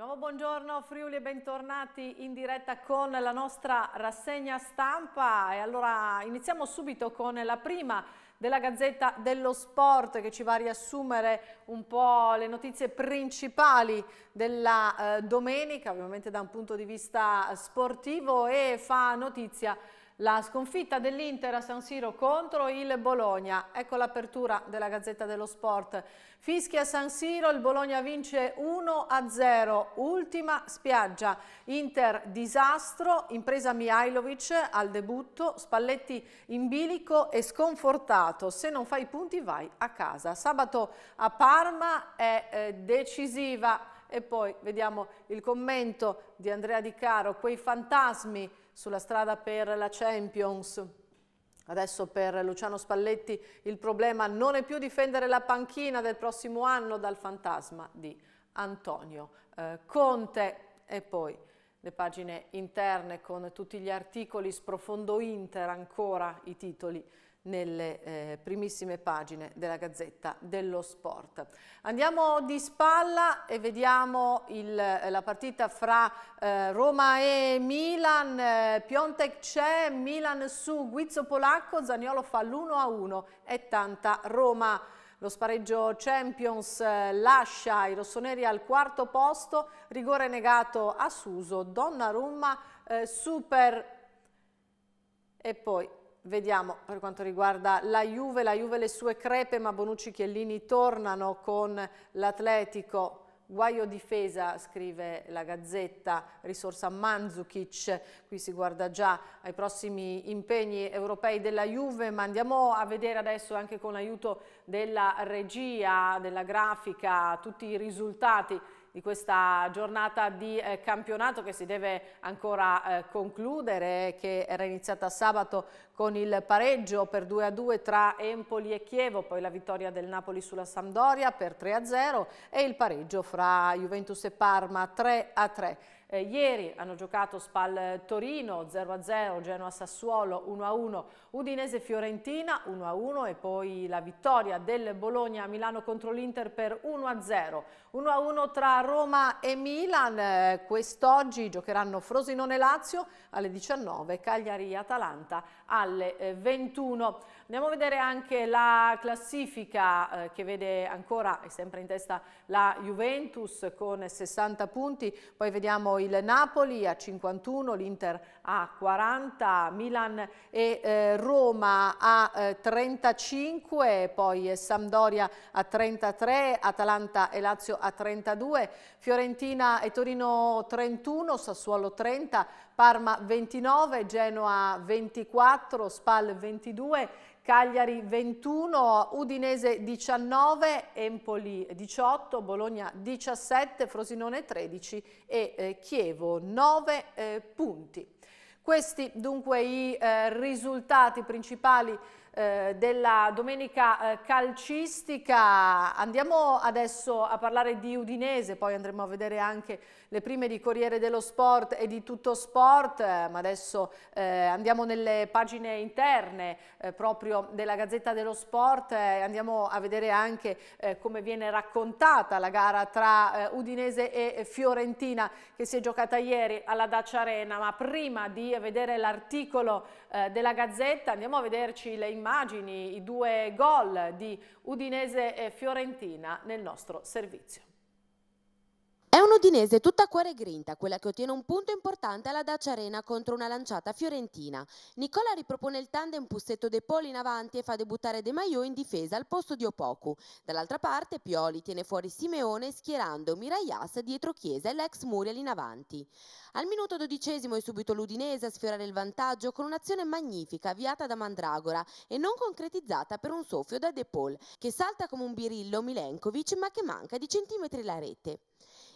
nuovo buongiorno Friuli e bentornati in diretta con la nostra rassegna stampa e allora iniziamo subito con la prima della Gazzetta dello Sport che ci va a riassumere un po' le notizie principali della eh, domenica, ovviamente da un punto di vista sportivo e fa notizia la sconfitta dell'Inter a San Siro contro il Bologna. Ecco l'apertura della Gazzetta dello Sport. Fischia San Siro, il Bologna vince 1-0, ultima spiaggia. Inter disastro, impresa Mihailovic al debutto, Spalletti in bilico e sconfortato. Se non fai i punti vai a casa. Sabato a Parma è eh, decisiva. E poi vediamo il commento di Andrea Di Caro, quei fantasmi sulla strada per la Champions. Adesso per Luciano Spalletti il problema non è più difendere la panchina del prossimo anno dal fantasma di Antonio eh, Conte. E poi le pagine interne con tutti gli articoli, sprofondo Inter ancora i titoli nelle eh, primissime pagine della Gazzetta dello Sport. Andiamo di spalla e vediamo il, eh, la partita fra eh, Roma e Milan, eh, Piontek c'è, Milan su Guizzo Polacco, Zaniolo fa l'1-1 e tanta Roma. Lo spareggio Champions eh, lascia i rossoneri al quarto posto, rigore negato a Suso, Donnarumma, eh, Super e poi Vediamo per quanto riguarda la Juve, la Juve e le sue crepe, ma Bonucci Chiellini tornano con l'Atletico. Guaio difesa, scrive la Gazzetta, risorsa Manzukic, qui si guarda già ai prossimi impegni europei della Juve, ma andiamo a vedere adesso anche con l'aiuto della regia, della grafica, tutti i risultati di questa giornata di eh, campionato che si deve ancora eh, concludere, che era iniziata sabato con il pareggio per 2 a 2 tra Empoli e Chievo, poi la vittoria del Napoli sulla Sampdoria per 3 a 0 e il pareggio fra Juventus e Parma 3 a 3. Eh, ieri hanno giocato Spal eh, Torino 0-0, Genoa Sassuolo 1-1, Udinese Fiorentina 1-1 e poi la vittoria del Bologna a Milano contro l'Inter per 1-0. 1-1 a tra Roma e Milan, eh, quest'oggi giocheranno Frosinone Lazio alle 19, Cagliari Atalanta alle 21. Eh, Andiamo a vedere anche la classifica eh, che vede ancora e sempre in testa la Juventus con 60 punti, poi vediamo il Napoli a 51, l'Inter a 40, Milan e Roma a 35, poi Sampdoria a 33, Atalanta e Lazio a 32, Fiorentina e Torino 31, Sassuolo 30, Parma 29, Genoa 24, Spal 22, Cagliari 21, Udinese 19, Empoli 18, Bologna 17, Frosinone 13 e eh, Chievo 9 eh, punti. Questi dunque i eh, risultati principali eh, della domenica eh, calcistica. Andiamo adesso a parlare di Udinese, poi andremo a vedere anche le prime di Corriere dello Sport e di Tutto Sport, ma adesso eh, andiamo nelle pagine interne eh, proprio della Gazzetta dello Sport, eh, andiamo a vedere anche eh, come viene raccontata la gara tra eh, Udinese e Fiorentina che si è giocata ieri alla Dacia Arena, ma prima di vedere l'articolo eh, della Gazzetta andiamo a vederci le immagini, i due gol di Udinese e Fiorentina nel nostro servizio. È un'Udinese tutta a cuore grinta, quella che ottiene un punto importante alla Dacia Arena contro una lanciata fiorentina. Nicola ripropone il tandem Pussetto De Poli in avanti e fa debuttare De Maio in difesa al posto di Opoku. Dall'altra parte Pioli tiene fuori Simeone schierando Mirajas dietro Chiesa e l'ex Muriel in avanti. Al minuto dodicesimo è subito l'Udinese a sfiorare il vantaggio con un'azione magnifica avviata da Mandragora e non concretizzata per un soffio da De Paul, che salta come un birillo Milenkovic ma che manca di centimetri la rete.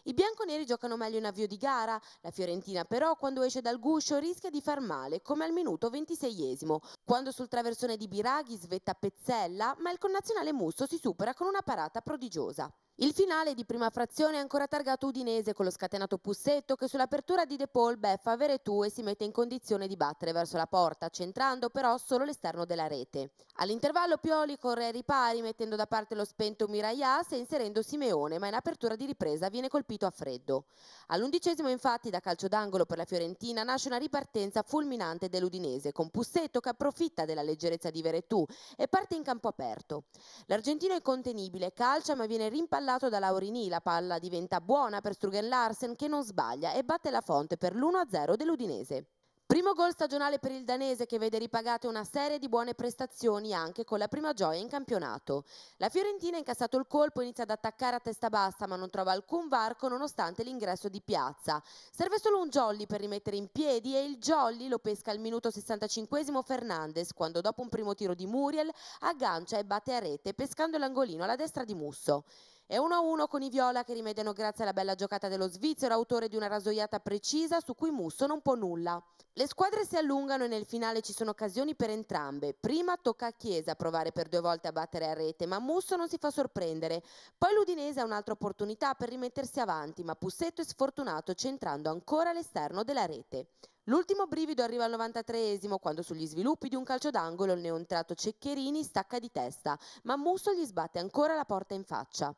I bianconeri giocano meglio in avvio di gara, la Fiorentina però quando esce dal guscio rischia di far male, come al minuto 26esimo, quando sul traversone di Biraghi svetta Pezzella, ma il connazionale Musso si supera con una parata prodigiosa. Il finale di prima frazione è ancora targato Udinese con lo scatenato Pussetto che sull'apertura di De Paul beffa Veretù e si mette in condizione di battere verso la porta, centrando però solo l'esterno della rete. All'intervallo Pioli corre ai ripari mettendo da parte lo spento Miraias e inserendo Simeone, ma in apertura di ripresa viene colpito a freddo. All'undicesimo infatti da calcio d'angolo per la Fiorentina nasce una ripartenza fulminante dell'Udinese con Pussetto che approfitta della leggerezza di Veretù e parte in campo aperto. L'argentino è contenibile, calcia ma viene rimpallato ballato da Laurini, la palla diventa buona per Strugen Larsen che non sbaglia e batte la fonte per l'1-0 dell'Udinese. Primo gol stagionale per il danese che vede ripagate una serie di buone prestazioni anche con la prima gioia in campionato. La Fiorentina ha incassato il colpo, inizia ad attaccare a testa bassa ma non trova alcun varco nonostante l'ingresso di Piazza. Serve solo un jolly per rimettere in piedi e il jolly lo pesca al minuto 65 Fernandez quando dopo un primo tiro di Muriel aggancia e batte a rete pescando l'angolino alla destra di Musso. È 1-1 con i viola che rimediano grazie alla bella giocata dello svizzero, autore di una rasoiata precisa su cui Musso non può nulla. Le squadre si allungano e nel finale ci sono occasioni per entrambe. Prima tocca a Chiesa provare per due volte a battere a rete, ma Musso non si fa sorprendere. Poi l'Udinese ha un'altra opportunità per rimettersi avanti, ma Pussetto è sfortunato centrando ancora l'esterno della rete. L'ultimo brivido arriva al 93esimo quando sugli sviluppi di un calcio d'angolo il neontrato Ceccherini stacca di testa, ma Musso gli sbatte ancora la porta in faccia.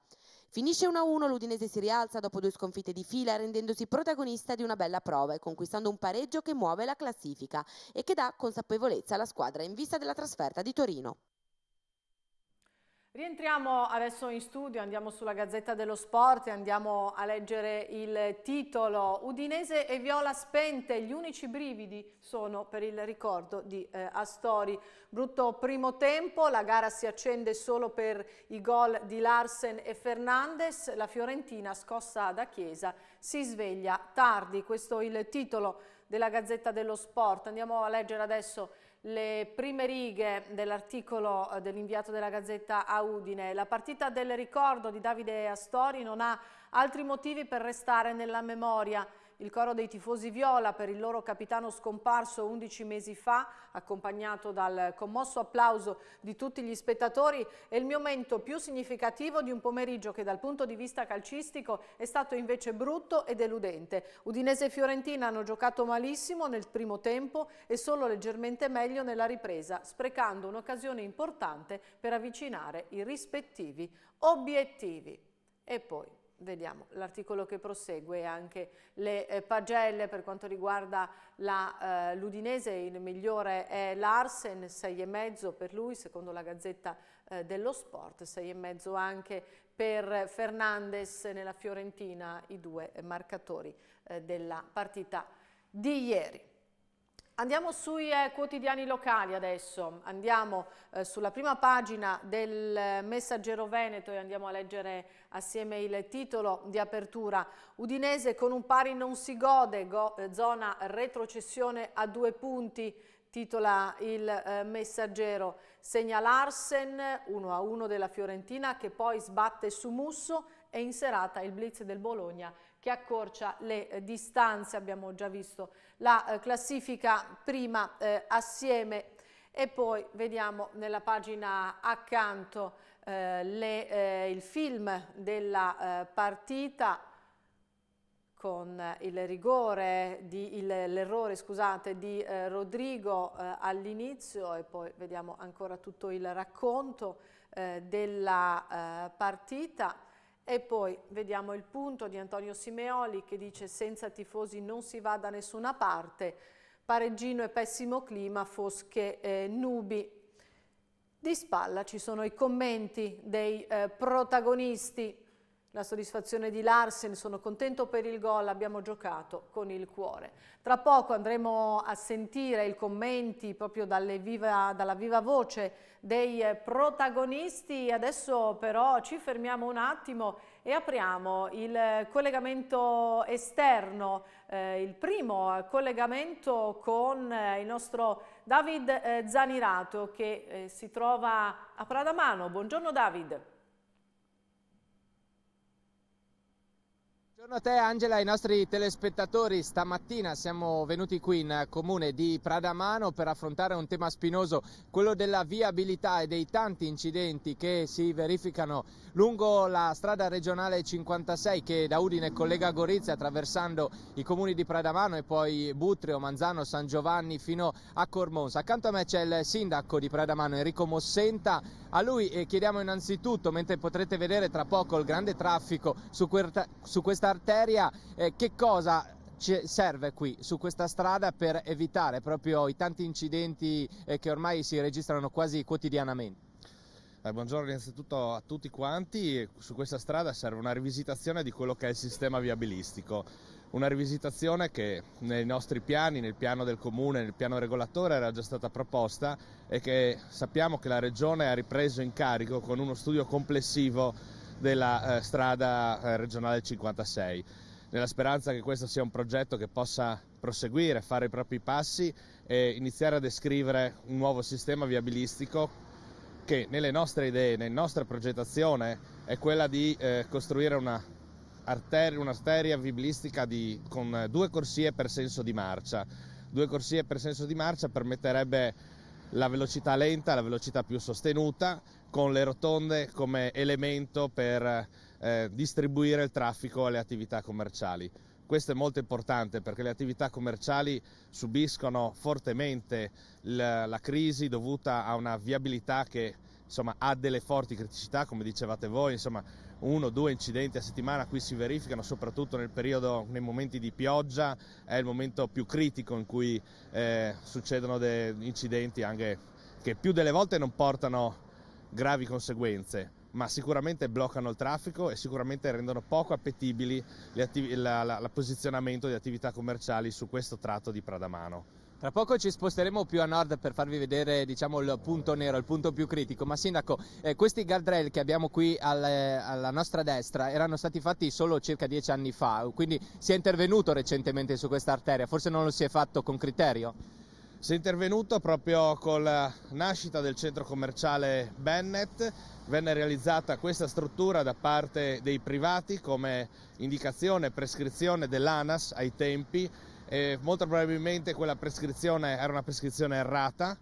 Finisce 1-1, l'Udinese si rialza dopo due sconfitte di fila rendendosi protagonista di una bella prova e conquistando un pareggio che muove la classifica e che dà consapevolezza alla squadra in vista della trasferta di Torino. Rientriamo adesso in studio, andiamo sulla Gazzetta dello Sport e andiamo a leggere il titolo Udinese e Viola spente, gli unici brividi sono per il ricordo di eh, Astori. Brutto primo tempo, la gara si accende solo per i gol di Larsen e Fernandes, la Fiorentina scossa da Chiesa si sveglia tardi, questo è il titolo della Gazzetta dello Sport. Andiamo a leggere adesso il le prime righe dell'articolo eh, dell'inviato della Gazzetta a Udine. La partita del ricordo di Davide Astori non ha altri motivi per restare nella memoria il coro dei tifosi Viola per il loro capitano scomparso 11 mesi fa, accompagnato dal commosso applauso di tutti gli spettatori, è il momento più significativo di un pomeriggio che dal punto di vista calcistico è stato invece brutto e deludente. Udinese e Fiorentina hanno giocato malissimo nel primo tempo e solo leggermente meglio nella ripresa, sprecando un'occasione importante per avvicinare i rispettivi obiettivi. E poi vediamo l'articolo che prosegue anche le eh, pagelle per quanto riguarda eh, l'Udinese, eh, il migliore è l'Arsen, 6,5 per lui secondo la Gazzetta eh, dello Sport, 6,5 anche per Fernandes nella Fiorentina, i due marcatori eh, della partita di ieri. Andiamo sui eh, quotidiani locali adesso, andiamo eh, sulla prima pagina del Messaggero Veneto e andiamo a leggere assieme il titolo di apertura. Udinese con un pari non si gode, go, eh, zona retrocessione a due punti, titola il eh, Messaggero. Segna Larsen 1-1 della Fiorentina che poi sbatte su Musso e in serata il blitz del Bologna che accorcia le eh, distanze, abbiamo già visto la eh, classifica prima eh, assieme e poi vediamo nella pagina accanto le, il film della partita con il rigore, l'errore scusate, di eh, Rodrigo eh, all'inizio e poi vediamo ancora tutto il racconto eh, della partita e poi vediamo il punto di Antonio Simeoli che dice senza tifosi non si va da nessuna parte, pareggino e pessimo clima, fosche eh, nubi. Di spalla ci sono i commenti dei eh, protagonisti la soddisfazione di Larsen, sono contento per il gol, abbiamo giocato con il cuore. Tra poco andremo a sentire i commenti proprio viva, dalla viva voce dei protagonisti, adesso però ci fermiamo un attimo e apriamo il collegamento esterno, eh, il primo collegamento con eh, il nostro David eh, Zanirato che eh, si trova a Pradamano. Buongiorno David. Buongiorno a te Angela, ai nostri telespettatori. Stamattina siamo venuti qui in comune di Pradamano per affrontare un tema spinoso, quello della viabilità e dei tanti incidenti che si verificano lungo la strada regionale 56 che da Udine collega Gorizia attraversando i comuni di Pradamano e poi Butrio, Manzano, San Giovanni fino a Cormonsa. Accanto a me c'è il sindaco di Pradamano Enrico Mossenta. A lui eh, chiediamo innanzitutto, mentre potrete vedere tra poco il grande traffico su, questa arteria, eh, che cosa ci serve qui su questa strada per evitare proprio i tanti incidenti eh, che ormai si registrano quasi quotidianamente? Eh, buongiorno innanzitutto a tutti quanti, su questa strada serve una rivisitazione di quello che è il sistema viabilistico, una rivisitazione che nei nostri piani, nel piano del comune, nel piano regolatore era già stata proposta e che sappiamo che la regione ha ripreso in carico con uno studio complessivo della eh, strada eh, regionale 56, nella speranza che questo sia un progetto che possa proseguire, fare i propri passi e iniziare a descrivere un nuovo sistema viabilistico che nelle nostre idee, nella nostra progettazione è quella di eh, costruire una arteria, un'arteria viabilistica di, con due corsie per senso di marcia. Due corsie per senso di marcia permetterebbe la velocità lenta, la velocità più sostenuta con le rotonde come elemento per eh, distribuire il traffico alle attività commerciali. Questo è molto importante perché le attività commerciali subiscono fortemente la, la crisi dovuta a una viabilità che insomma, ha delle forti criticità, come dicevate voi, insomma, uno o due incidenti a settimana qui si verificano, soprattutto nel periodo, nei momenti di pioggia, è il momento più critico in cui eh, succedono incidenti anche che più delle volte non portano gravi conseguenze, ma sicuramente bloccano il traffico e sicuramente rendono poco appetibili attiv- la, la, la posizionamento di attività commerciali su questo tratto di Pradamano. Tra poco ci sposteremo più a nord per farvi vedere diciamo, il punto nero, il punto più critico, ma Sindaco, eh, questi guardrail che abbiamo qui al, eh, alla nostra destra erano stati fatti solo circa dieci anni fa, quindi si è intervenuto recentemente su questa arteria, forse non lo si è fatto con criterio? Si è intervenuto proprio con la eh, nascita del centro commerciale Bennett, venne realizzata questa struttura da parte dei privati come indicazione e prescrizione dell'ANAS ai tempi e molto probabilmente quella prescrizione era una prescrizione errata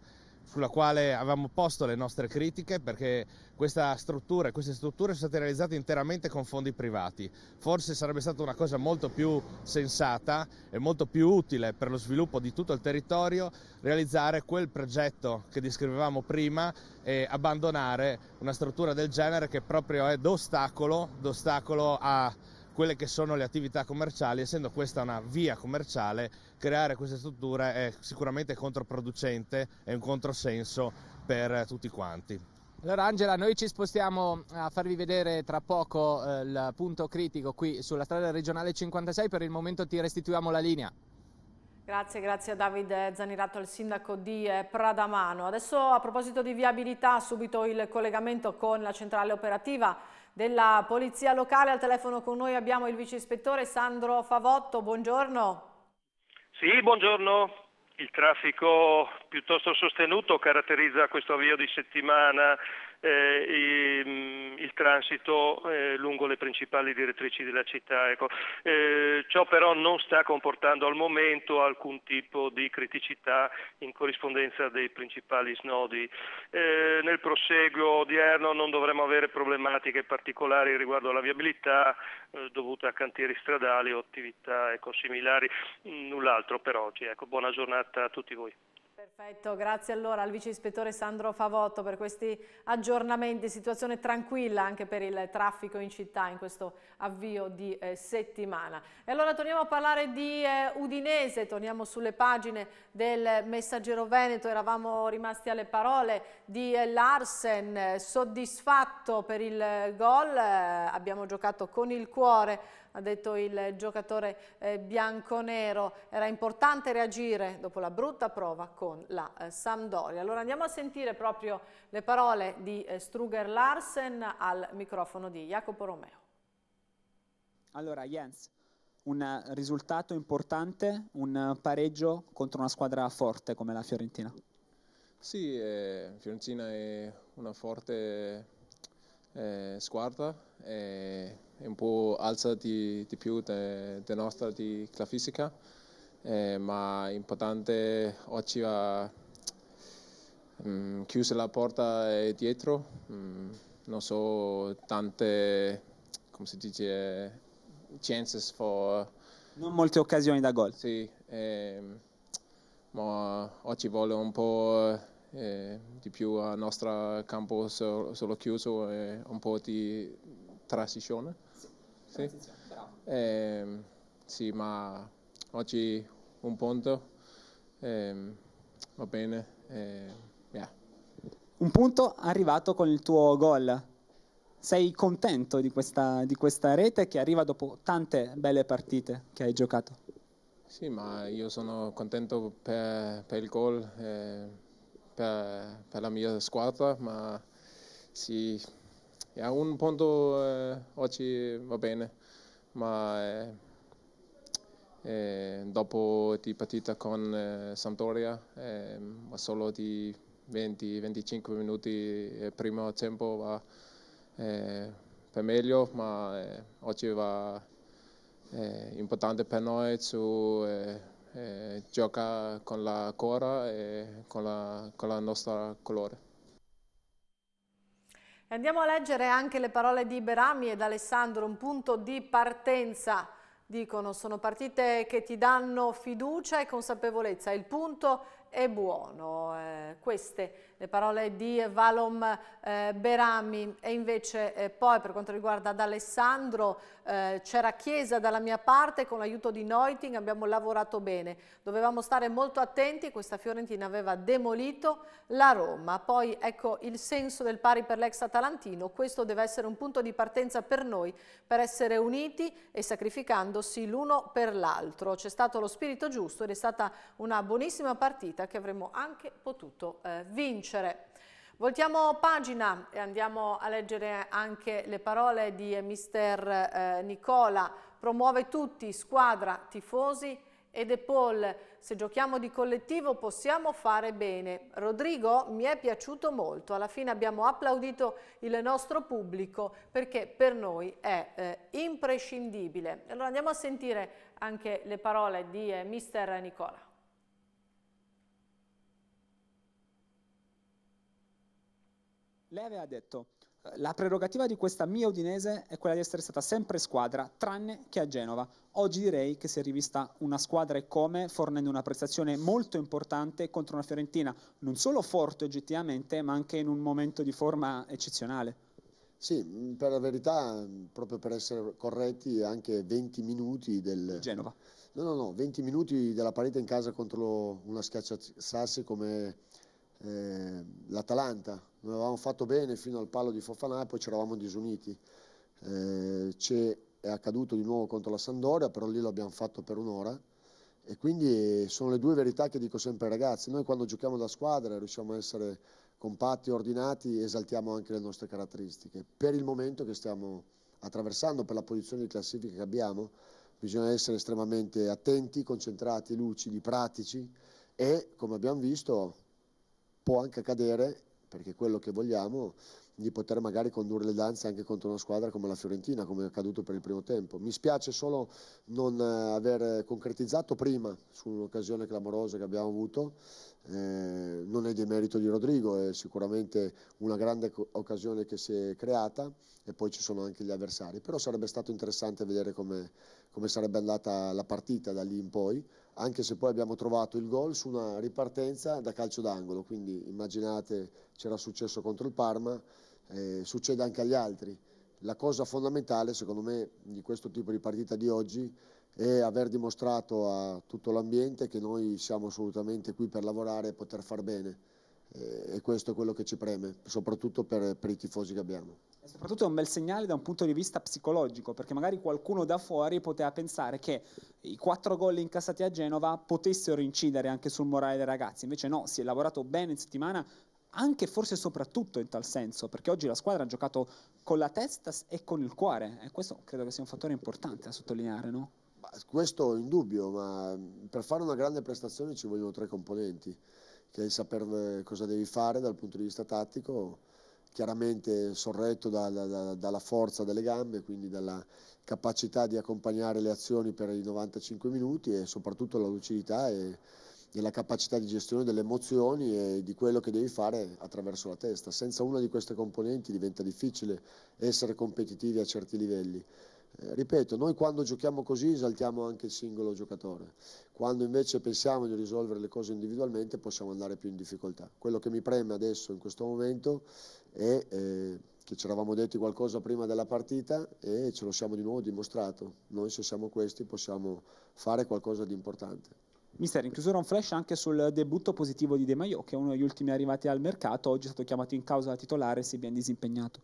sulla quale avevamo posto le nostre critiche perché questa struttura, e queste strutture sono state realizzate interamente con fondi privati. Forse sarebbe stata una cosa molto più sensata e molto più utile per lo sviluppo di tutto il territorio realizzare quel progetto che descrivevamo prima e abbandonare una struttura del genere che proprio è d'ostacolo, d'ostacolo a quelle che sono le attività commerciali, essendo questa una via commerciale creare queste strutture è sicuramente controproducente, è un controsenso per eh, tutti quanti. Allora Angela, noi ci spostiamo a farvi vedere tra poco eh, il punto critico qui sulla strada regionale 56, per il momento ti restituiamo la linea. Grazie, grazie a Davide Zanirato, il sindaco di eh, Pradamano. Adesso a proposito di viabilità, subito il collegamento con la centrale operativa della Polizia Locale. Al telefono con noi abbiamo il vice ispettore Sandro Favotto, buongiorno. Sì, buongiorno. Il traffico piuttosto sostenuto caratterizza questo avvio di settimana eh, mm, il transito eh, lungo le principali direttrici della città. Ecco. Eh, ciò però non sta comportando al momento alcun tipo di criticità in corrispondenza dei principali snodi. Eh, nel proseguo odierno non dovremo avere problematiche particolari riguardo alla viabilità, eh, dovute a cantieri stradali o attività ecco, similari, mm, null'altro per oggi. Ecco, buona giornata a tutti voi. Perfetto, grazie allora al vice ispettore Sandro Favotto per questi aggiornamenti, situazione tranquilla anche per il traffico in città in questo avvio di eh, settimana. E allora torniamo a parlare di eh, Udinese, torniamo sulle pagine del Messaggero Veneto, eravamo rimasti alle parole di eh, Larsen, eh, soddisfatto per il gol, eh, abbiamo giocato con il cuore ha detto il giocatore eh, bianconero, era importante reagire dopo la brutta prova con la eh, Sampdoria. Allora andiamo a sentire proprio le parole di eh, Struger Larsen al microfono di Jacopo Romeo. Allora Jens, un risultato importante, un pareggio contro una squadra forte come la Fiorentina. Sì, eh, Fiorentina è una forte eh, squadra, eh, un po' alza di, di più della nostra di classifica, eh, ma è importante oggi ha eh, um, mm, chiuso la porta dietro, um, non so tante, come si dice, chances for... Non molte occasioni da gol. Sì, eh, ma oggi vuole un po' eh, di più al nostro campo solo, solo chiuso e un po' di transizione sì. Eh, sì, ma oggi un punto eh, va bene. Ehm, yeah. Un punto arrivato con il tuo gol. Sei contento di questa, di questa rete che arriva dopo tante belle partite che hai giocato? Sì, ma io sono contento per, per il gol, eh, per, per, la mia squadra, ma sì, a un punto eh, oggi va bene, ma eh, eh dopo la partita con eh, Sampdoria, eh, solo di 20-25 minuti il primo tempo va eh, per meglio, ma eh, oggi va importante per noi su gioca con la cora e con la, con la nostra colore. Andiamo a leggere anche le parole di Berami ed Alessandro, un punto di partenza. Dicono, sono partite che ti danno fiducia e consapevolezza, il punto è buono. Eh, queste le parole di Valom eh, Berami e invece eh, poi per quanto riguarda ad Alessandro eh, c'era Chiesa dalla mia parte con l'aiuto di Noiting abbiamo lavorato bene, dovevamo stare molto attenti, questa Fiorentina aveva demolito la Roma, poi ecco il senso del pari per l'ex Atalantino, questo deve essere un punto di partenza per noi per essere uniti e sacrificandosi l'uno per l'altro, c'è stato lo spirito giusto ed è stata una buonissima partita che avremmo anche potuto eh, vincere vincere. Voltiamo pagina e andiamo a leggere anche le parole di eh, mister eh, Nicola. Promuove tutti, squadra, tifosi e De Paul. Se giochiamo di collettivo possiamo fare bene. Rodrigo mi è piaciuto molto. Alla fine abbiamo applaudito il nostro pubblico perché per noi è eh, imprescindibile. Allora andiamo a sentire anche le parole di eh, mister Nicola. Lei aveva detto, eh, la prerogativa di questa mia Udinese è quella di essere stata sempre squadra, tranne che a Genova. Oggi direi che si è rivista una squadra e come, fornendo una prestazione molto importante contro una Fiorentina, non solo forte oggettivamente, ma anche in un momento di forma eccezionale. Sì, per la verità, proprio per essere corretti, anche 20 minuti del... Genova. No, no, no, 20 minuti della partita in casa contro una schiacciasassi come eh, l'Atalanta, non avevamo fatto bene fino al palo di Fofanà e poi ci eravamo disuniti. Eh, è accaduto di nuovo contro la Sandoria, però lì l'abbiamo fatto per un'ora. E quindi eh, sono le due verità che dico sempre ai ragazzi. Noi quando giochiamo da squadra riusciamo a essere compatti, ordinati, esaltiamo anche le nostre caratteristiche. Per il momento che stiamo attraversando, per la posizione di classifica che abbiamo, bisogna essere estremamente attenti, concentrati, lucidi, pratici e, come abbiamo visto, può anche accadere perché quello che vogliamo è di poter magari condurre le danze anche contro una squadra come la Fiorentina, come è accaduto per il primo tempo. Mi spiace solo non eh, aver concretizzato prima su un'occasione clamorosa che abbiamo avuto, eh, non è di merito di Rodrigo, è sicuramente una grande occasione che si è creata e poi ci sono anche gli avversari, però sarebbe stato interessante vedere come, come sarebbe andata la partita da lì in poi anche se poi abbiamo trovato il gol su una ripartenza da calcio d'angolo, quindi immaginate c'era successo contro il Parma, eh, succede anche agli altri. La cosa fondamentale secondo me di questo tipo di partita di oggi è aver dimostrato a tutto l'ambiente che noi siamo assolutamente qui per lavorare e poter far bene. Eh, e questo è quello che ci preme, soprattutto per, per i tifosi che abbiamo. E soprattutto è un bel segnale da un punto di vista psicologico, perché magari qualcuno da fuori poteva pensare che i quattro gol incassati a Genova potessero incidere anche sul morale dei ragazzi, invece no, si è lavorato bene in settimana, anche forse soprattutto in tal senso, perché oggi la squadra ha giocato con la testa e con il cuore, e questo credo che sia un fattore importante da sottolineare, no? Questo in dubbio, ma per fare una grande prestazione ci vogliono tre componenti che è il sapere eh, cosa devi fare dal punto di vista tattico, chiaramente sorretto da, da, dalla forza delle gambe, quindi dalla capacità di accompagnare le azioni per i 95 minuti e soprattutto la lucidità e, e la capacità di gestione delle emozioni e di quello che devi fare attraverso la testa. Senza una di queste componenti diventa difficile essere competitivi a certi livelli. Eh, ripeto, noi quando giochiamo così esaltiamo anche il singolo giocatore, quando invece pensiamo di risolvere le cose individualmente possiamo andare più in difficoltà. Quello che mi preme adesso in questo momento è eh, che ci eravamo detti qualcosa prima della partita e ce lo siamo di nuovo dimostrato. Noi se siamo questi possiamo fare qualcosa di importante. Mister, in chiusura un flash anche sul debutto positivo di De Maio, che è uno degli ultimi arrivati al mercato, oggi è stato chiamato in causa da titolare e si è ben disimpegnato.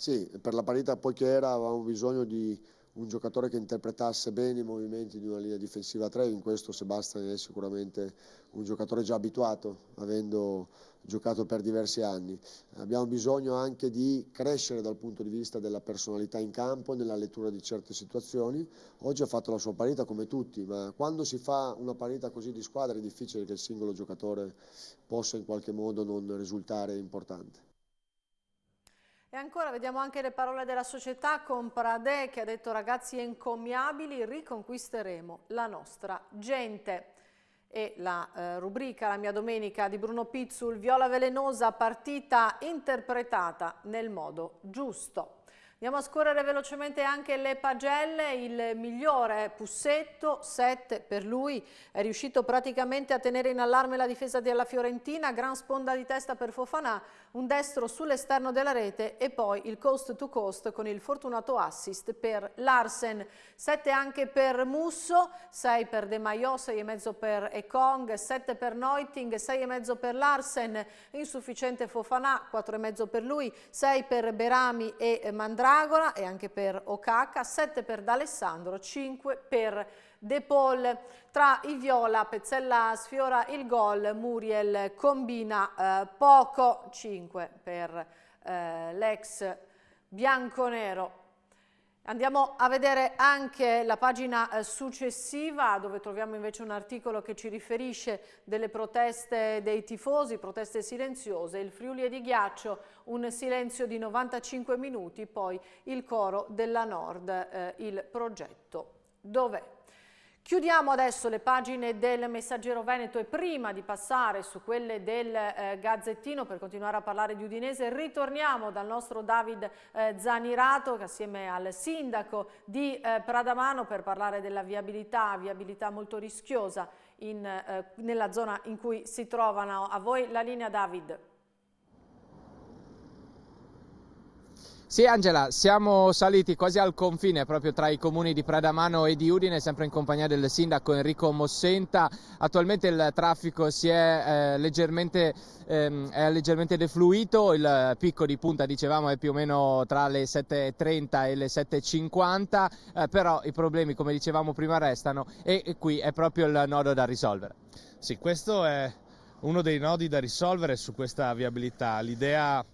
Sì, per la partita poiché era avevamo bisogno di un giocatore che interpretasse bene i movimenti di una linea difensiva 3, in questo Sebastian è sicuramente un giocatore già abituato, avendo giocato per diversi anni. Abbiamo bisogno anche di crescere dal punto di vista della personalità in campo, nella lettura di certe situazioni. Oggi ha fatto la sua partita come tutti, ma quando si fa una partita così di squadra è difficile che il singolo giocatore possa in qualche modo non risultare importante. E ancora vediamo anche le parole della società con Pradè che ha detto ragazzi encomiabili riconquisteremo la nostra gente. E la eh, rubrica La mia domenica di Bruno Pizzul, Viola Velenosa, partita interpretata nel modo giusto. Andiamo a scorrere velocemente anche le pagelle, il migliore è Pussetto, 7 per lui, è riuscito praticamente a tenere in allarme la difesa della Fiorentina, gran sponda di testa per Fofanà, un destro sull'esterno della rete e poi il coast to coast con il fortunato assist per Larsen, 7 anche per Musso, 6 per De Maio, 6,5 per Ekong, 7 per Noiting, 6,5 per Larsen, insufficiente Fofanà, 4,5 per lui, 6 per Berami e Mandrago, Fragola e anche per Okaka, 7 per D'Alessandro, 5 per De Paul. Tra i viola Pezzella sfiora il gol, Muriel combina eh, poco, 5 per eh, l'ex bianconero Andiamo a vedere anche la pagina eh, successiva dove troviamo invece un articolo che ci riferisce delle proteste dei tifosi, proteste silenziose, il Friuli è di ghiaccio, un silenzio di 95 minuti, poi il coro della Nord, eh, il progetto. Dov'è? Chiudiamo adesso le pagine del Messaggero Veneto e prima di passare su quelle del eh, Gazzettino per continuare a parlare di Udinese ritorniamo dal nostro David eh, Zanirato assieme al sindaco di eh, Pradamano per parlare della viabilità, viabilità molto rischiosa in, eh, nella zona in cui si trovano. A voi la linea David. Sì Angela, siamo saliti quasi al confine proprio tra i comuni di Predamano e di Udine, sempre in compagnia del sindaco Enrico Mossenta. Attualmente il traffico si è, eh, leggermente, ehm, è leggermente defluito, il picco di punta dicevamo è più o meno tra le 7.30 e le 7.50, eh, però i problemi come dicevamo prima restano e, e qui è proprio il nodo da risolvere. Sì, questo è uno dei nodi da risolvere su questa viabilità. L'idea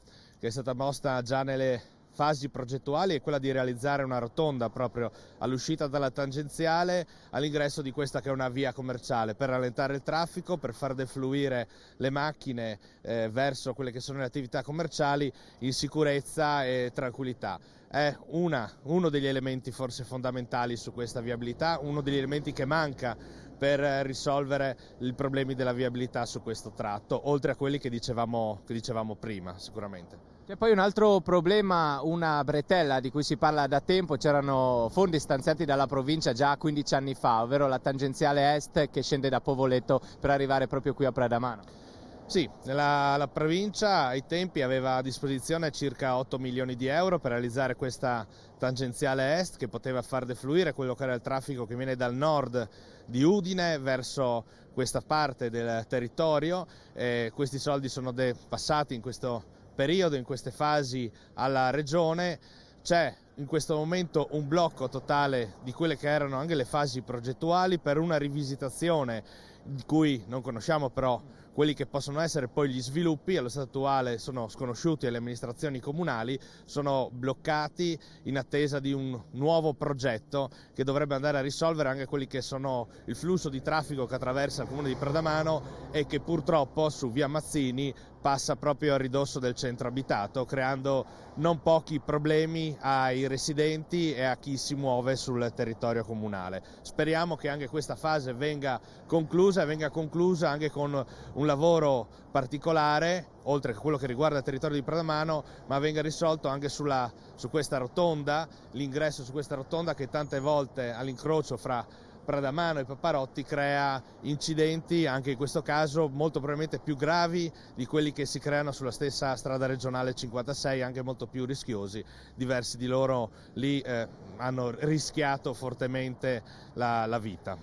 che è stata mossa già nelle fasi progettuali è quella di realizzare una rotonda proprio all'uscita dalla tangenziale all'ingresso di questa che è una via commerciale per rallentare il traffico, per far defluire le macchine eh, verso quelle che sono le attività commerciali in sicurezza e tranquillità. È una, uno degli elementi forse fondamentali su questa viabilità, uno degli elementi che manca per risolvere i problemi della viabilità su questo tratto, oltre a quelli che dicevamo, che dicevamo prima sicuramente. C'è poi un altro problema, una bretella di cui si parla da tempo, c'erano fondi stanziati dalla provincia già 15 anni fa, ovvero la tangenziale est che scende da Povoletto per arrivare proprio qui a Pradamano. Sì, la, la provincia ai tempi aveva a disposizione circa 8 milioni di euro per realizzare questa tangenziale est che poteva far defluire quello che era il traffico che viene dal nord di Udine verso questa parte del territorio. E questi soldi sono passati in questo periodo, in queste fasi alla regione, c'è in questo momento un blocco totale di quelle che erano anche le fasi progettuali per una rivisitazione di cui non conosciamo però quelli che possono essere poi gli sviluppi, allo stato attuale sono sconosciuti alle amministrazioni comunali, sono bloccati in attesa di un nuovo progetto che dovrebbe andare a risolvere anche quelli che sono il flusso di traffico che attraversa il comune di Pradamano e che purtroppo su via Mazzini passa proprio a ridosso del centro abitato, creando non pochi problemi ai residenti e a chi si muove sul territorio comunale. Speriamo che anche questa fase venga conclusa e venga conclusa anche con un lavoro particolare, oltre a quello che riguarda il territorio di Pradamano, ma venga risolto anche sulla, su questa rotonda, l'ingresso su questa rotonda che tante volte all'incrocio fra Pradamano e Paparotti crea incidenti, anche in questo caso molto probabilmente più gravi di quelli che si creano sulla stessa strada regionale 56, anche molto più rischiosi. Diversi di loro lì eh, hanno rischiato fortemente la, la vita.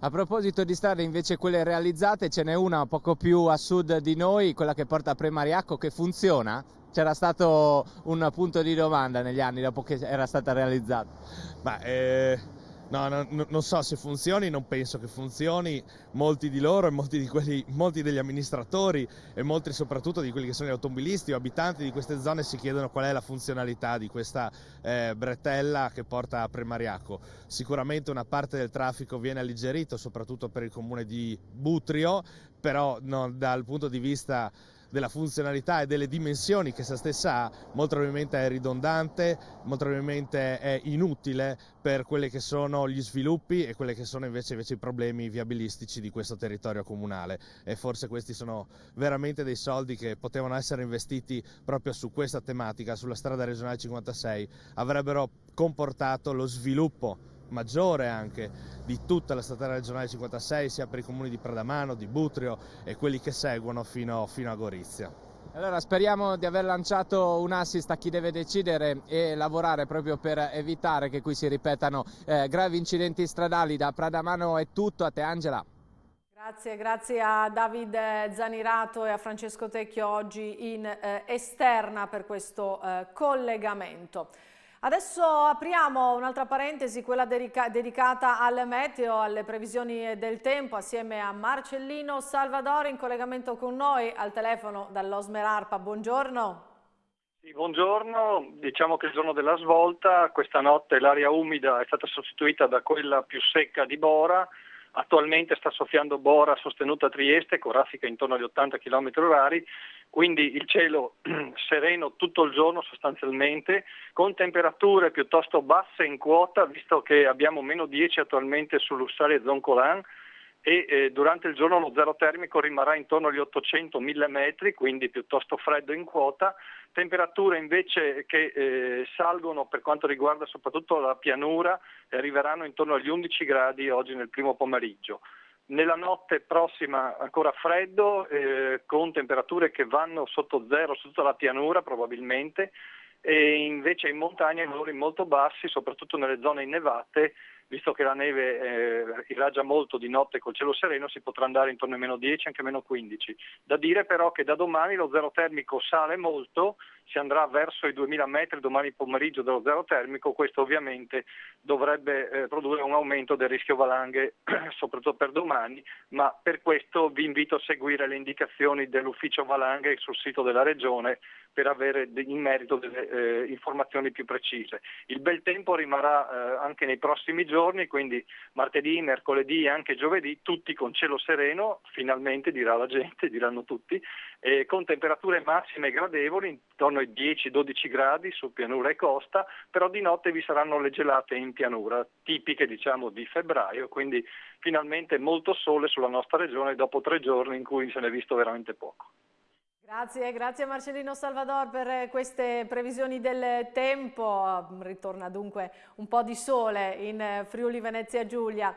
A proposito di strade invece quelle realizzate, ce n'è una poco più a sud di noi, quella che porta a Premariacco, che funziona? C'era stato un punto di domanda negli anni dopo che era stata realizzata. Ma, eh, No, no, non so se funzioni, non penso che funzioni. Molti di loro e molti, di quelli, molti degli amministratori e molti soprattutto di quelli che sono gli automobilisti o abitanti di queste zone si chiedono qual è la funzionalità di questa eh, bretella che porta a Premariaco. Sicuramente una parte del traffico viene alleggerito, soprattutto per il comune di Butrio, però no, dal punto di vista della funzionalità e delle dimensioni che essa stessa ha, molto probabilmente è ridondante, molto probabilmente è inutile per quelli che sono gli sviluppi e quelli che sono invece, invece i problemi viabilistici di questo territorio comunale. E forse questi sono veramente dei soldi che potevano essere investiti proprio su questa tematica, sulla strada regionale 56, avrebbero comportato lo sviluppo maggiore anche di tutta la statale regionale 56 sia per i comuni di Pradamano, di Butrio e quelli che seguono fino, fino a Gorizia. Allora speriamo di aver lanciato un assist a chi deve decidere e lavorare proprio per evitare che qui si ripetano eh, gravi incidenti stradali. Da Pradamano è tutto, a te Angela. Grazie, grazie a David Zanirato e a Francesco Tecchio oggi in eh, esterna per questo eh, collegamento. Adesso apriamo un'altra parentesi, quella dedicata al meteo, alle previsioni del tempo, assieme a Marcellino Salvadori in collegamento con noi al telefono dall'Osmer Arpa. Buongiorno. Sì, buongiorno, diciamo che è il giorno della svolta, questa notte l'aria umida è stata sostituita da quella più secca di Bora, attualmente sta soffiando Bora sostenuta a Trieste con raffica intorno agli 80 km orari, quindi il cielo sereno tutto il giorno sostanzialmente, con temperature piuttosto basse in quota, visto che abbiamo meno 10 attualmente su Lussari e Zoncolan, e eh, durante il giorno lo zero termico rimarrà intorno agli 800-1000 metri, quindi piuttosto freddo in quota, temperature invece che eh, salgono per quanto riguarda soprattutto la pianura e eh, arriveranno intorno agli 11 gradi oggi nel primo pomeriggio. Nella notte prossima ancora freddo, eh, con temperature che vanno sotto zero, su tutta la pianura probabilmente, e invece in montagna i valori molto bassi, soprattutto nelle zone innevate, visto che la neve eh, partirà già molto di notte col cielo sereno, si potrà andare intorno ai meno 10, anche meno 15. Da dire però che da domani lo zero termico sale molto, si andrà verso i 2000 metri domani pomeriggio dello zero termico, questo ovviamente dovrebbe eh, produrre un aumento del rischio valanghe soprattutto per domani, ma per questo vi invito a seguire le indicazioni dell'ufficio valanghe sul sito della regione per avere in merito delle eh, informazioni più precise. Il bel tempo rimarrà eh, anche nei prossimi giorni, quindi martedì, mercoledì e anche giovedì, tutti con cielo sereno, finalmente dirà la gente, diranno tutti, eh, con temperature massime gradevoli, intorno ai 10-12 gradi su pianura e costa, però di notte vi saranno le gelate in pianura, tipiche diciamo di febbraio, quindi finalmente molto sole sulla nostra regione dopo tre giorni in cui se ne è visto veramente poco. Grazie, grazie Marcellino Salvador per queste previsioni del tempo. Ritorna dunque un po' di sole in Friuli Venezia Giulia.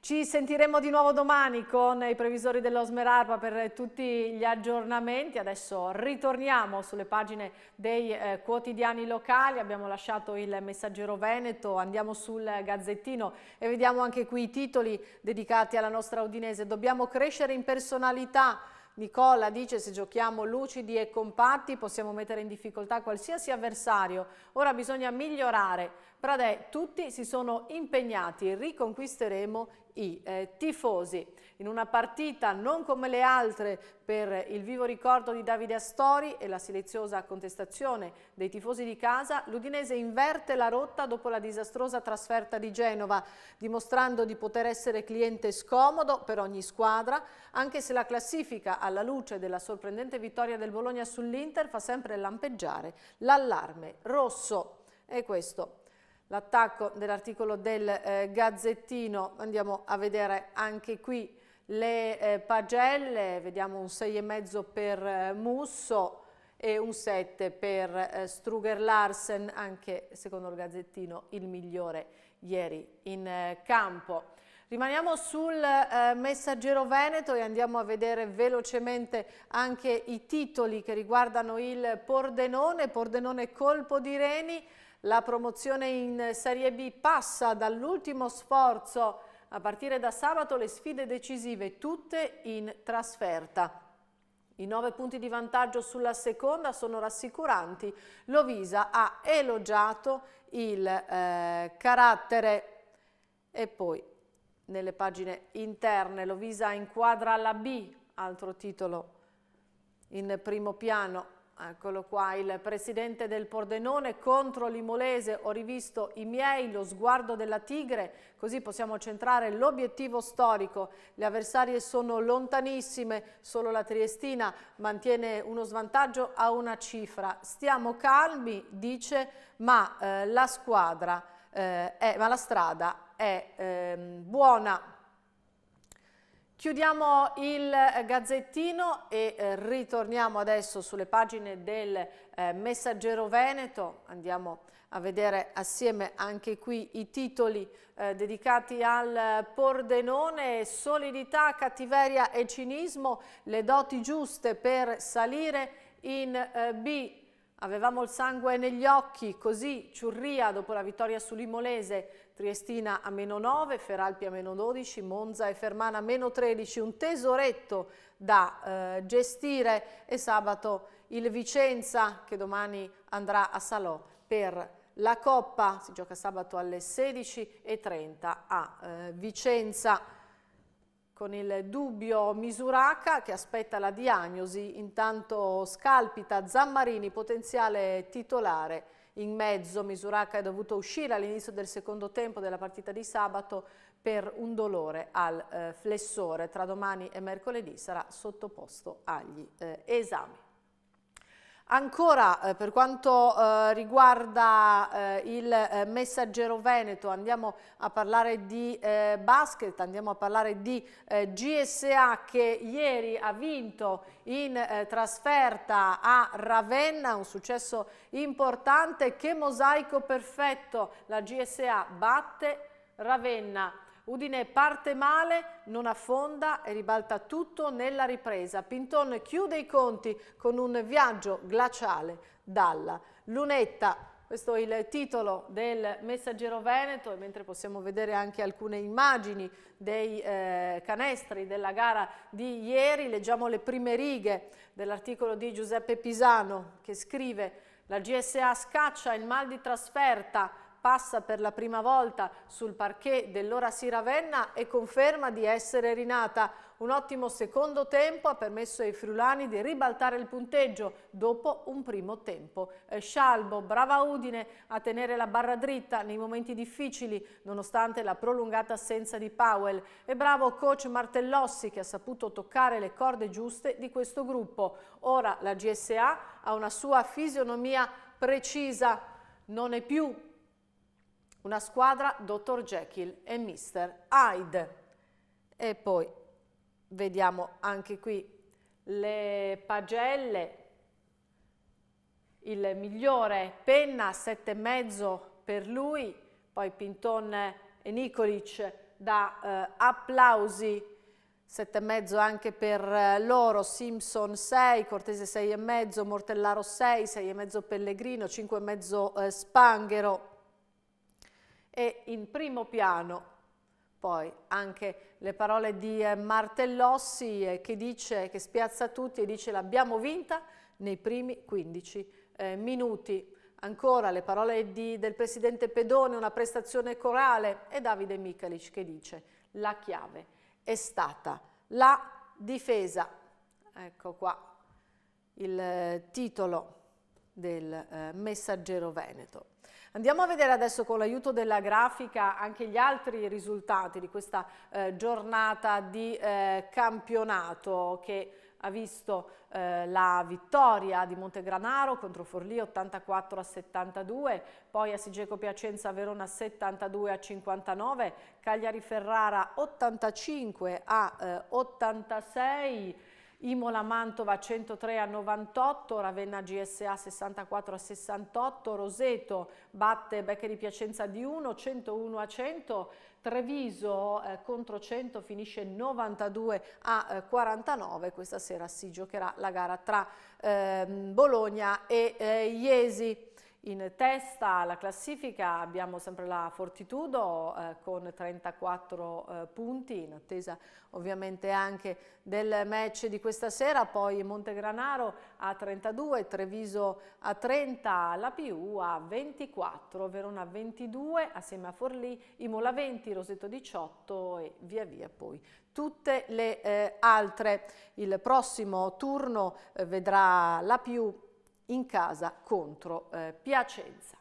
Ci sentiremo di nuovo domani con i previsori dell'Osmerarpa per tutti gli aggiornamenti. Adesso ritorniamo sulle pagine dei eh, quotidiani locali. Abbiamo lasciato il Messaggero Veneto, andiamo sul Gazzettino e vediamo anche qui i titoli dedicati alla nostra Udinese. Dobbiamo crescere in personalità Nicola dice se giochiamo lucidi e compatti possiamo mettere in difficoltà qualsiasi avversario, ora bisogna migliorare. Pradè, tutti si sono impegnati, riconquisteremo i eh, tifosi. In una partita non come le altre per il vivo ricordo di Davide Astori e la silenziosa contestazione dei tifosi di casa, l'Udinese inverte la rotta dopo la disastrosa trasferta di Genova, dimostrando di poter essere cliente scomodo per ogni squadra, anche se la classifica alla luce della sorprendente vittoria del Bologna sull'Inter fa sempre lampeggiare l'allarme rosso. E questo l'attacco dell'articolo del eh, Gazzettino, andiamo a vedere anche qui le eh, pagelle, vediamo un 6,5 per eh, Musso e un 7 per eh, Struger Larsen, anche secondo il Gazzettino il migliore ieri in eh, campo. Rimaniamo sul eh, messaggero Veneto e andiamo a vedere velocemente anche i titoli che riguardano il Pordenone, Pordenone colpo di Reni, la promozione in Serie B passa dall'ultimo sforzo. A partire da sabato le sfide decisive tutte in trasferta. I nove punti di vantaggio sulla seconda sono rassicuranti. Lovisa ha elogiato il eh, carattere e poi nelle pagine interne Lovisa inquadra la B, altro titolo in primo piano Eccolo qua, il presidente del Pordenone contro l'Imolese, ho rivisto i miei, lo sguardo della tigre, così possiamo centrare l'obiettivo storico. Le avversarie sono lontanissime, solo la Triestina mantiene uno svantaggio a una cifra. Stiamo calmi, dice, ma, eh, la, squadra, eh, è, ma la strada è eh, buona Chiudiamo il eh, gazzettino e eh, ritorniamo adesso sulle pagine del eh, Messaggero Veneto, andiamo a vedere assieme anche qui i titoli dedicati al Pordenone, solidità, cattiveria e cinismo, le doti giuste per salire in B. Avevamo il sangue negli occhi, così Ciurria dopo la vittoria sull'Imolese Triestina a meno 9, Feralpi a meno 12, Monza e Fermana a meno 13, un tesoretto da eh, gestire e sabato il Vicenza che domani andrà a Salò per la Coppa, si gioca sabato alle 16.30 a eh, Vicenza con il dubbio Misuraca che aspetta la diagnosi, intanto scalpita Zammarini potenziale titolare in mezzo, Misuraca è dovuto uscire all'inizio del secondo tempo della partita di sabato per un dolore al eh, flessore, tra domani e mercoledì sarà sottoposto agli eh, esami. Ancora eh, per quanto eh, riguarda eh, il eh, messaggero Veneto andiamo a parlare di eh, basket, andiamo a parlare di eh, GSA che ieri ha vinto in trasferta a Ravenna, un successo importante, che mosaico perfetto, la GSA batte Ravenna Udine parte male, non affonda e ribalta tutto nella ripresa. Pinton chiude i conti con un viaggio glaciale dalla lunetta questo è il titolo del Messaggero Veneto e mentre possiamo vedere anche alcune immagini dei eh, canestri della gara di ieri, leggiamo le prime righe dell'articolo di Giuseppe Pisano che scrive la GSA scaccia il mal di trasferta passa per la prima volta sul parquet dell'Ora Si Ravenna e conferma di essere rinata. Un ottimo secondo tempo ha permesso ai friulani di ribaltare il punteggio dopo un primo tempo. Eh, Scialbo, brava Udine a tenere la barra dritta nei momenti difficili nonostante la prolungata assenza di Powell e bravo coach Martellossi che ha saputo toccare le corde giuste di questo gruppo. Ora la GSA ha una sua fisionomia precisa, non è più una squadra Dr. Jekyll e Mr. Hyde. E poi vediamo anche qui le pagelle, il migliore penna 7,5 per lui, poi Pinton e Nicolic da eh, applausi 7,5 anche per eh, loro, Simpson 6, Cortese 6,5, Mortellaro 6, 6,5 Pellegrino, 5,5 eh, Spanghero, e in primo piano poi anche le parole di eh, Martellossi eh, che dice, che spiazza tutti e dice l'abbiamo vinta nei primi 15 eh, minuti. Ancora le parole di, del presidente Pedone, una prestazione corale e Davide Michalic che dice la chiave è stata la difesa. Ecco qua il eh, titolo del eh, Messaggero Veneto. Andiamo a vedere adesso con l'aiuto della grafica anche gli altri risultati di questa eh, giornata di eh, campionato che ha visto eh, la vittoria di Montegranaro contro Forlì 84 a 72, poi a Sigeco Piacenza Verona 72 a 59, Cagliari Ferrara 85 a eh, 86, Imola Mantova 103 a 98, Ravenna GSA 64 a 68, Roseto batte Becche di Piacenza di 1, 101 a 100, Treviso eh, contro 100 finisce 92 a eh, 49, questa sera si giocherà la gara tra eh, Bologna e eh, Iesi. In testa alla classifica abbiamo sempre la Fortitudo eh, con 34 eh, punti, in attesa ovviamente anche del match di questa sera, poi Montegranaro a 32, Treviso a 30, la PU a 24, Verona a 22, assieme a Forlì, Imola 20, Rosetto 18 e via via poi tutte le eh, altre. Il prossimo turno eh, vedrà la PU in casa contro eh, Piacenza.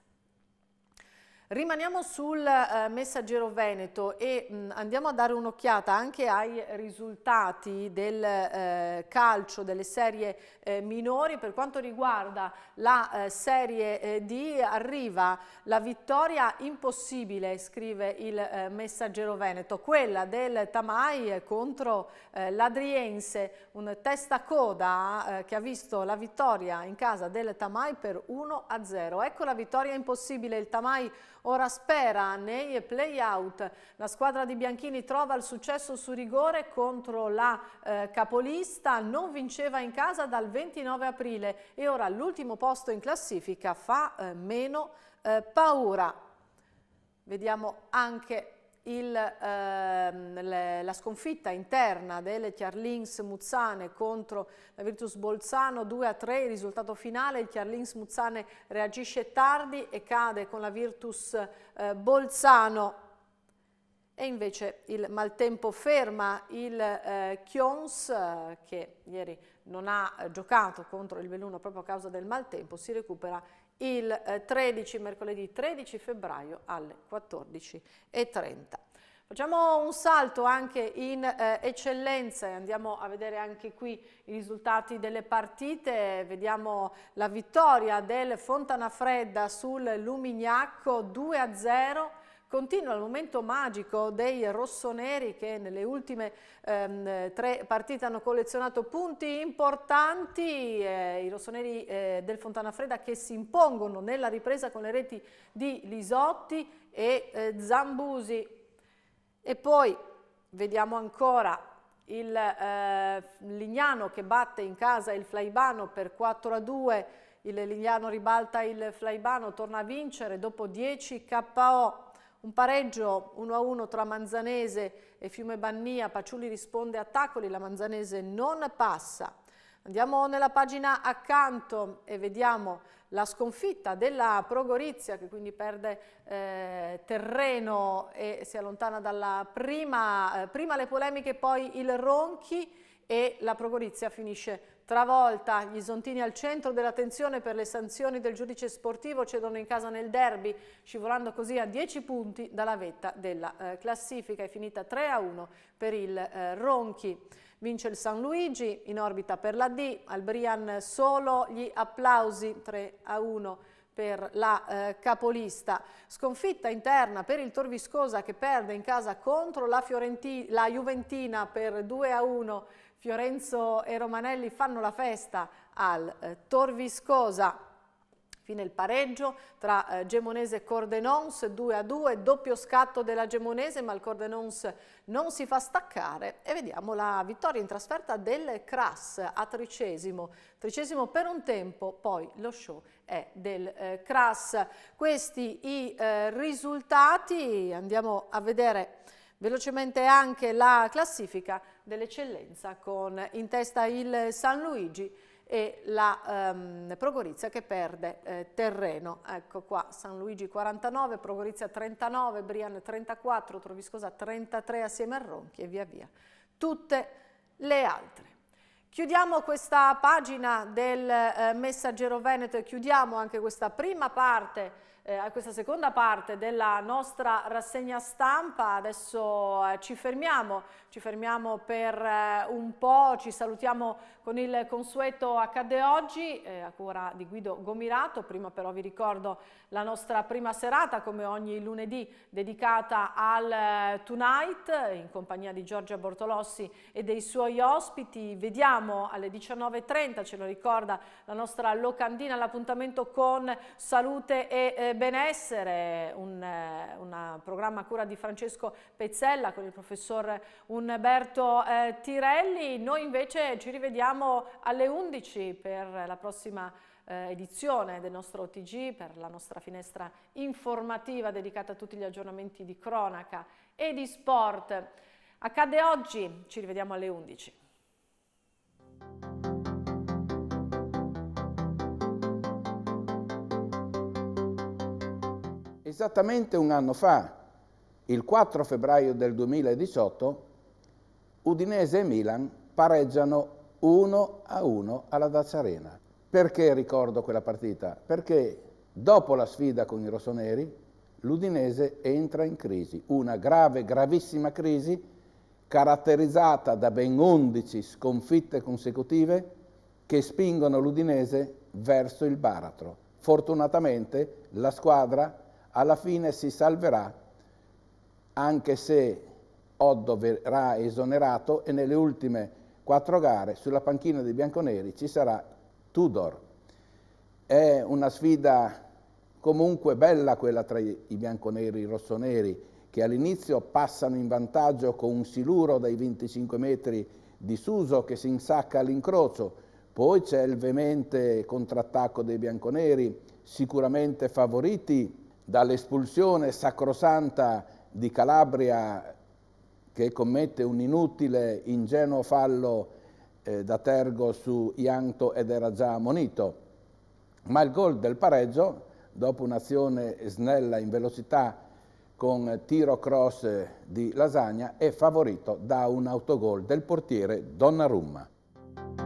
Rimaniamo sul eh, messaggero Veneto e mh, mm, andiamo a dare un'occhiata anche ai risultati del eh, calcio delle serie eh, minori. Per quanto riguarda la eh, serie eh, D arriva la vittoria impossibile, scrive il eh, messaggero Veneto, quella del Tamai contro l'Adriense, un testa coda che ha visto la vittoria in casa del Tamai per 1-0. Ecco la vittoria impossibile, il Tamai Ora spera nei play-out. La squadra di Bianchini trova il successo su rigore contro la eh, capolista. Non vinceva in casa dal 29 aprile e ora l'ultimo posto in classifica fa eh, meno eh, paura. Vediamo anche il, ehm, le, la sconfitta interna delle Chiarlings Muzzane contro la Virtus Bolzano 2 a 3 il risultato finale il Chiarlings Muzzane reagisce tardi e cade con la Virtus eh, Bolzano e invece il maltempo ferma il eh, Chions eh, che ieri non ha giocato contro il Belluno proprio a causa del maltempo si recupera il 13, eh, mercoledì 13 febbraio alle 14.30. Facciamo un salto anche in eh, eccellenza e andiamo a vedere anche qui i risultati delle partite. Vediamo la vittoria del Fontana Fredda sul Lumignacco 2 a 0 Continua il momento magico dei rossoneri che nelle ultime ehm, tre partite hanno collezionato punti importanti, eh, i rossoneri eh, del Fontana Freda che si impongono nella ripresa con le reti di Lisotti e eh, Zambusi. E poi vediamo ancora il eh, Lignano che batte in casa il Flaibano per 4 a 2, il Lignano ribalta il Flaibano, torna a vincere dopo 10 KO. Un pareggio 1-1 tra Manzanese e Fiume Bannia, Paciuli risponde a Tacoli, la Manzanese non passa. Andiamo nella pagina accanto e vediamo la sconfitta della Progorizia che quindi perde eh, terreno e si allontana dalla prima, eh, prima le polemiche, poi il Ronchi e la Progorizia finisce Travolta, gli isontini al centro dell'attenzione per le sanzioni del giudice sportivo cedono in casa nel derby, scivolando così a 10 punti dalla vetta della eh, classifica. È finita 3-1 per il eh, Ronchi. Vince il San Luigi, in orbita per la D, al Brian solo gli applausi 3-1 per la eh, capolista. Sconfitta interna per il Torviscosa che perde in casa contro la, la Juventina per 2-1 a Fiorenzo e Romanelli fanno la festa al eh, Tor Viscosa fine il pareggio tra eh, Gemonese e Cordenons 2 a 2, doppio scatto della Gemonese ma il Cordenons non si fa staccare e vediamo la vittoria in trasferta del Cras a tricesimo, tricesimo per un tempo, poi lo show è del eh, Cras. Questi i eh, risultati, andiamo a vedere velocemente anche la classifica dell'eccellenza con in testa il San Luigi e la ehm, Progorizia che perde eh, terreno. Ecco qua San Luigi 49, Progorizia 39, Brian 34, Troviscosa 33 assieme a Ronchi e via via. Tutte le altre. Chiudiamo questa pagina del eh, Messaggero Veneto e chiudiamo anche questa prima parte eh, a questa seconda parte della nostra rassegna stampa. Adesso eh, ci fermiamo, ci fermiamo per eh, un po', ci salutiamo con il consueto Accade Oggi eh, a cura di Guido Gomirato. Prima però vi ricordo la nostra prima serata come ogni lunedì dedicata al eh, Tonight in compagnia di Giorgia Bortolossi e dei suoi ospiti. Vediamo alle 19.30, ce lo ricorda la nostra locandina, l'appuntamento con salute e eh, benessere, un, eh, un programma a cura di Francesco Pezzella con il professor Umberto eh, Tirelli. Noi invece ci rivediamo alle 11 per la prossima eh, edizione del nostro OTG, per la nostra finestra informativa dedicata a tutti gli aggiornamenti di cronaca e di sport. Accade oggi, ci rivediamo alle 11. esattamente un anno fa, il 4 febbraio del 2018, Udinese e Milan pareggiano 1 a 1 alla Dazza Arena. Perché ricordo quella partita? Perché dopo la sfida con i rossoneri, l'Udinese entra in crisi, una grave, gravissima crisi caratterizzata da ben 11 sconfitte consecutive che spingono l'Udinese verso il baratro. Fortunatamente la squadra alla fine si salverà, anche se Oddo verrà esonerato e nelle ultime quattro gare sulla panchina dei bianconeri ci sarà Tudor. È una sfida comunque bella quella tra i bianconeri e i rossoneri, che all'inizio passano in vantaggio con un siluro dai 25 metri di Suso che si insacca all'incrocio, poi c'è il veemente contrattacco dei bianconeri, sicuramente favoriti dall'espulsione sacrosanta di Calabria che commette un inutile, ingenuo fallo eh, da Tergo su Ianto ed era già ammonito. Ma il gol del pareggio, dopo un'azione snella in velocità con tiro cross di Lasagna, è favorito da un autogol del portiere Donnarumma.